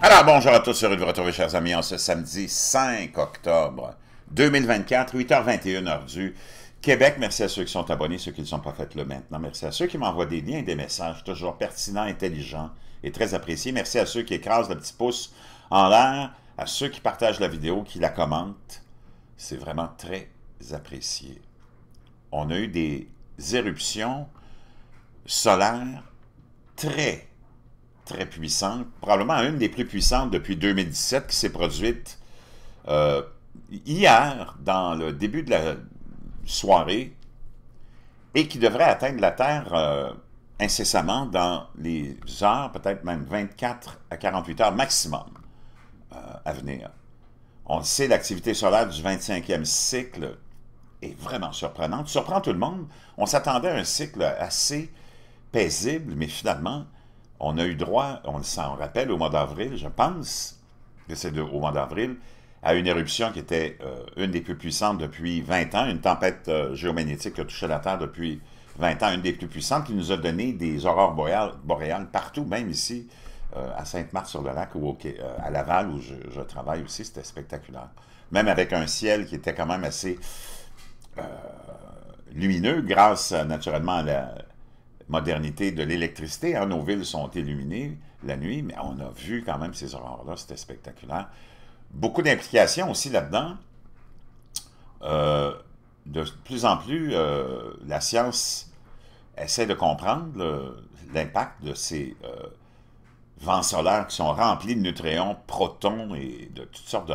Alors, bonjour à tous, heureux de vous retrouver, chers amis, en ce samedi 5 octobre 2024, 8h21, heure du Québec. Merci à ceux qui sont abonnés, ceux qui ne sont pas fait le maintenant. Merci à ceux qui m'envoient des liens, des messages toujours pertinents, intelligents et très appréciés. Merci à ceux qui écrasent le petit pouce en l'air, à ceux qui partagent la vidéo, qui la commentent. C'est vraiment très apprécié. On a eu des éruptions solaires très très puissante, probablement une des plus puissantes depuis 2017 qui s'est produite euh, hier, dans le début de la soirée, et qui devrait atteindre la Terre euh, incessamment dans les heures, peut-être même 24 à 48 heures maximum euh, à venir. On le sait, l'activité solaire du 25e cycle est vraiment surprenante, surprend tout le monde. On s'attendait à un cycle assez paisible, mais finalement, on a eu droit, on s'en rappelle, au mois d'avril, je pense, que c'est au mois d'avril, à une éruption qui était euh, une des plus puissantes depuis 20 ans, une tempête euh, géomagnétique qui a touché la Terre depuis 20 ans, une des plus puissantes, qui nous a donné des aurores boréales, partout, même ici, euh, à Sainte-Marthe-sur-le-Lac ou à Laval, où je travaille aussi, c'était spectaculaire. Même avec un ciel qui était quand même assez lumineux, grâce naturellement à la, modernité de l'électricité. nos villes sont illuminées la nuit, mais on a vu quand même ces horreurs là c'était spectaculaire. Beaucoup d'implications aussi là-dedans. Euh, de plus en plus, euh, la science essaie de comprendre l'impact de ces euh, vents solaires qui sont remplis de neutrons, protons et de toutes sortes de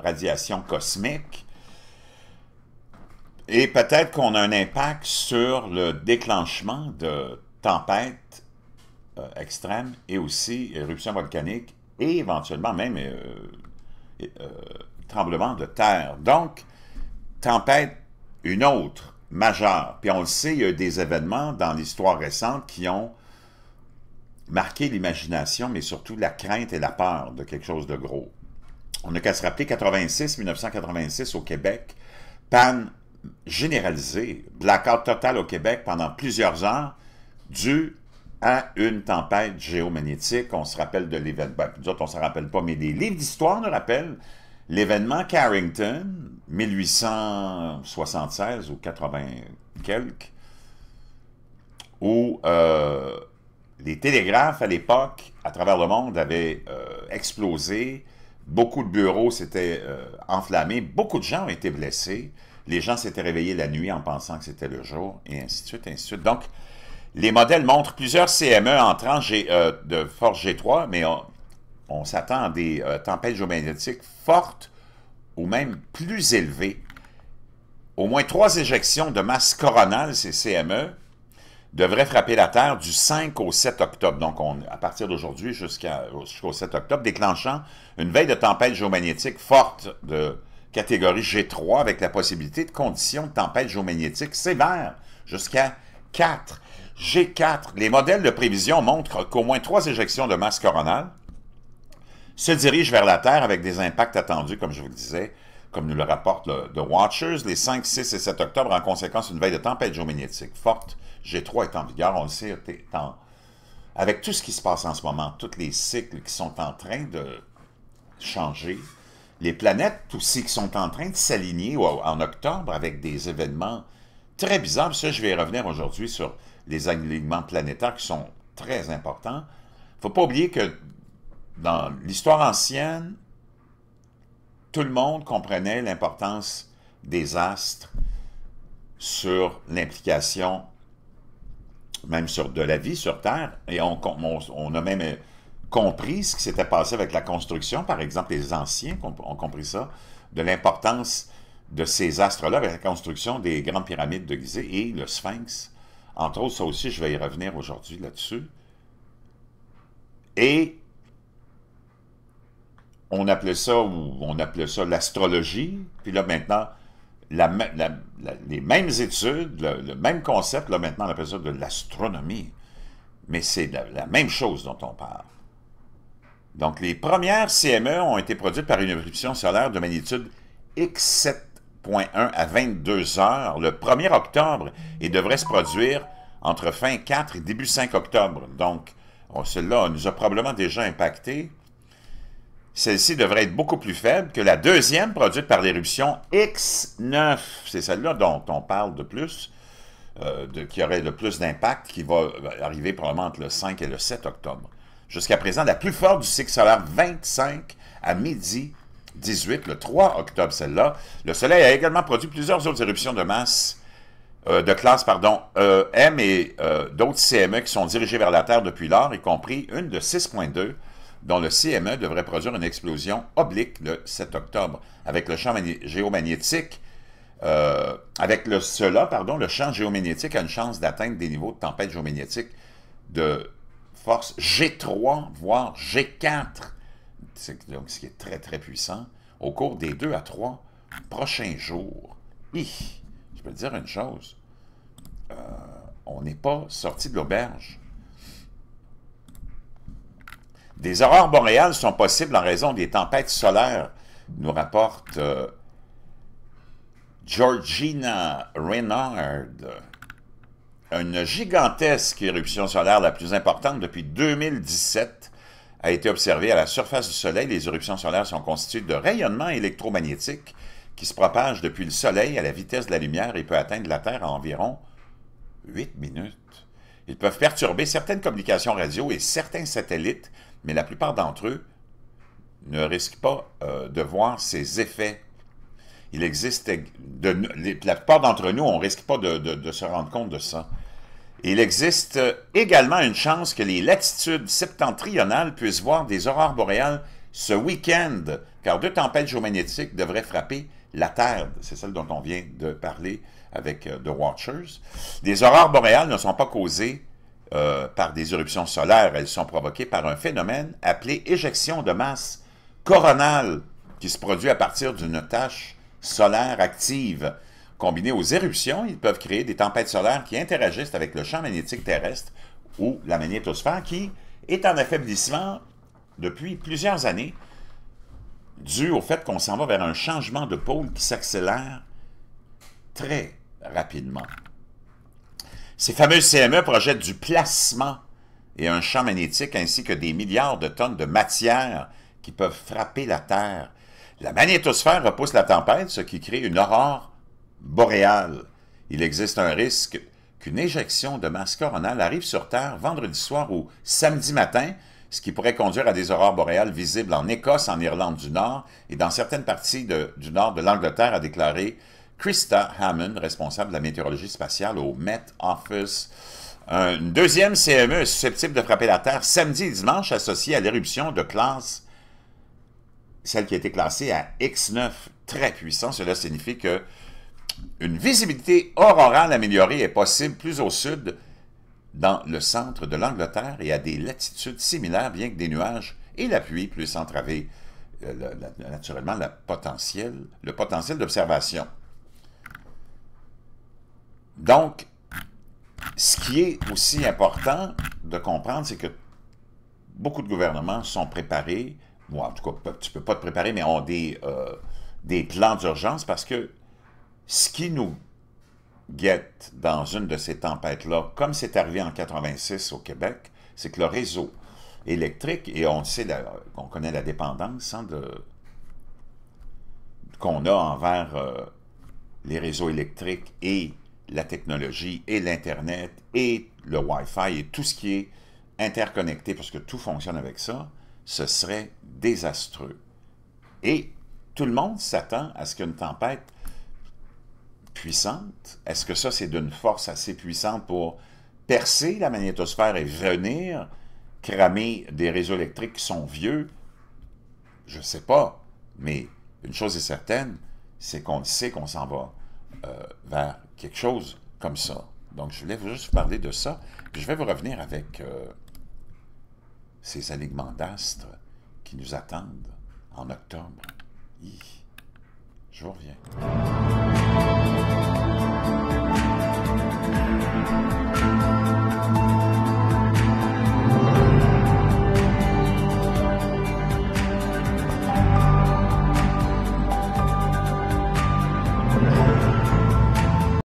radiations cosmiques et peut-être qu'on a un impact sur le déclenchement de tempêtes euh, extrêmes et aussi éruptions volcaniques et éventuellement même euh, euh, tremblements de terre. Donc, tempête, une autre majeure. Puis on le sait, il y a eu des événements dans l'histoire récente qui ont marqué l'imagination, mais surtout la crainte et la peur de quelque chose de gros. On n'a qu'à se rappeler 86, 1986 au Québec, panne généralisé, blackout total au Québec pendant plusieurs heures, dû à une tempête géomagnétique. On se rappelle de l'événement, ben, on ne se rappelle pas, mais des livres d'histoire nous rappellent l'événement Carrington, 1876 ou 80 quelques, où euh, les télégraphes à l'époque, à travers le monde, avaient euh, explosé, beaucoup de bureaux s'étaient euh, enflammés, beaucoup de gens ont été blessés. Les gens s'étaient réveillés la nuit en pensant que c'était le jour, et ainsi de suite, ainsi de suite. Donc, les modèles montrent plusieurs CME entrant euh, de force G3, mais on, s'attend à des euh, tempêtes géomagnétiques fortes ou même plus élevées. Au moins trois éjections de masse coronale, ces CME, devraient frapper la Terre du 5 au 7 octobre, donc à partir d'aujourd'hui jusqu'au 7 octobre, déclenchant une veille de tempête géomagnétique forte de catégorie G3 avec la possibilité de conditions de tempête géomagnétique sévère jusqu'à 4. G4, les modèles de prévision montrent qu'au moins trois éjections de masse coronale se dirigent vers la Terre avec des impacts attendus, comme je vous le disais, comme nous le rapporte le, The Watchers, les 5, 6 et 7 octobre, en conséquence, une veille de tempête géomagnétique forte. G3 est en vigueur, on le sait, avec tout ce qui se passe en ce moment, tous les cycles qui sont en train de changer, les planètes aussi qui sont en train de s'aligner en octobre avec des événements très bizarres. Ça, je vais revenir aujourd'hui sur les alignements planétaires qui sont très importants. Il ne faut pas oublier que dans l'histoire ancienne, tout le monde comprenait l'importance des astres sur l'implication, même sur de la vie sur Terre, et on, on, on a même compris ce qui s'était passé avec la construction, par exemple, les anciens ont compris ça, de l'importance de ces astres-là avec la construction des grandes pyramides de Gizeh et le Sphinx. Entre autres, ça aussi, je vais y revenir aujourd'hui là-dessus. Et on appelait ça, ou on appelait ça l'astrologie, puis là maintenant, la, les mêmes études, le, le, même concept, là maintenant on appelle ça de l'astronomie. Mais c'est la même chose dont on parle. Donc, les premières CME ont été produites par une éruption solaire de magnitude X7.1 à 22 heures le 1er octobre et devrait se produire entre fin 4 et début 5 octobre. Donc, oh, celle-là nous a probablement déjà impacté. Celle-ci devrait être beaucoup plus faible que la deuxième produite par l'éruption X9. C'est celle-là dont on parle de plus, euh, qui aurait le plus d'impact, qui va euh, arriver probablement entre le 5 et le 7 octobre. Jusqu'à présent, la plus forte du cycle solaire 25 à midi 18, le 3 octobre, celle-là. Le Soleil a également produit plusieurs autres éruptions de masse, euh, de classe, pardon, euh, M et euh, d'autres CME qui sont dirigées vers la Terre depuis lors, y compris une de 6.2, dont le CME devrait produire une explosion oblique le 7 octobre, avec le champ géomagnétique. Euh, avec le, cela, pardon, le champ géomagnétique a une chance d'atteindre des niveaux de tempête géomagnétique de force G3, voire G4, donc ce qui est très, très puissant, au cours des deux à trois prochains jours. je peux dire une chose, euh, on n'est pas sorti de l'auberge. Des horreurs boréales sont possibles en raison des tempêtes solaires, nous rapporte euh, Georgina Reynard une gigantesque éruption solaire la plus importante depuis 2017 a été observée à la surface du Soleil. Les éruptions solaires sont constituées de rayonnements électromagnétiques qui se propagent depuis le Soleil à la vitesse de la lumière et peuvent atteindre la Terre en environ 8 minutes. Ils peuvent perturber certaines communications radio et certains satellites, mais la plupart d'entre eux ne risquent pas euh, de voir ces effets il existe, la plupart d'entre nous, on ne risque pas de, se rendre compte de ça. Il existe également une chance que les latitudes septentrionales puissent voir des aurores boréales ce week-end, car deux tempêtes géomagnétiques devraient frapper la Terre. C'est celle dont on vient de parler avec euh, The Watchers. Les aurores boréales ne sont pas causées euh, par des éruptions solaires, elles sont provoquées par un phénomène appelé éjection de masse coronale qui se produit à partir d'une tache Solaire actives. combinées aux éruptions, ils peuvent créer des tempêtes solaires qui interagissent avec le champ magnétique terrestre ou la magnétosphère qui est en affaiblissement depuis plusieurs années dû au fait qu'on s'en va vers un changement de pôle qui s'accélère très rapidement. Ces fameux CME projettent du placement et un champ magnétique ainsi que des milliards de tonnes de matière qui peuvent frapper la Terre la magnétosphère repousse la tempête, ce qui crée une aurore boréale. Il existe un risque qu'une éjection de masse coronale arrive sur Terre vendredi soir ou samedi matin, ce qui pourrait conduire à des aurores boréales visibles en Écosse, en Irlande du Nord et dans certaines parties du nord de l'Angleterre, a déclaré Krista Hammond, responsable de la météorologie spatiale au Met Office. Une deuxième CME susceptible de frapper la Terre samedi et dimanche associée à l'éruption de classe celle qui a été classée à X9, très puissant. Cela signifie que une visibilité aurorale améliorée est possible plus au sud, dans le centre de l'Angleterre et à des latitudes similaires, bien que des nuages et la pluie puissent entraver euh, naturellement potentiel, le potentiel d'observation. Donc, ce qui est aussi important de comprendre, c'est que beaucoup de gouvernements sont préparés en tout cas, tu ne peux pas te préparer, mais ont des, euh, des plans d'urgence parce que ce qui nous guette dans une de ces tempêtes-là, comme c'est arrivé en 86 au Québec, c'est que le réseau électrique, et on sait, connaît la dépendance hein, qu'on a envers euh, les réseaux électriques et la technologie et l'Internet et le Wi-Fi et tout ce qui est interconnecté, parce que tout fonctionne avec ça, ce serait désastreux. Et tout le monde s'attend à ce qu'une tempête puissante, est-ce que ça c'est d'une force assez puissante pour percer la magnétosphère et venir cramer des réseaux électriques qui sont vieux? Je ne sais pas, mais une chose est certaine, c'est qu'on sait qu'on s'en va euh, vers quelque chose comme ça. Donc, je voulais juste vous parler de ça. je vais vous revenir avec euh, ces alignements d'astres qui nous attendent en octobre. je vous reviens.